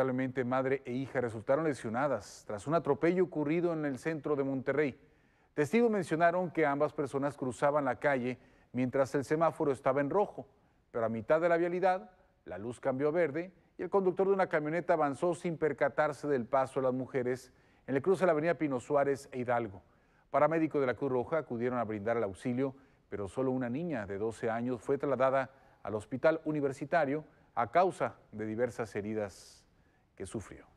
Lamentablemente, madre e hija resultaron lesionadas tras un atropello ocurrido en el centro de Monterrey. Testigos mencionaron que ambas personas cruzaban la calle mientras el semáforo estaba en rojo, pero a mitad de la vialidad la luz cambió a verde y el conductor de una camioneta avanzó sin percatarse del paso de las mujeres en el cruce de la avenida Pino Suárez e Hidalgo. Paramédicos de la Cruz Roja acudieron a brindar el auxilio, pero solo una niña de 12 años fue trasladada al hospital universitario a causa de diversas heridas que sufrió.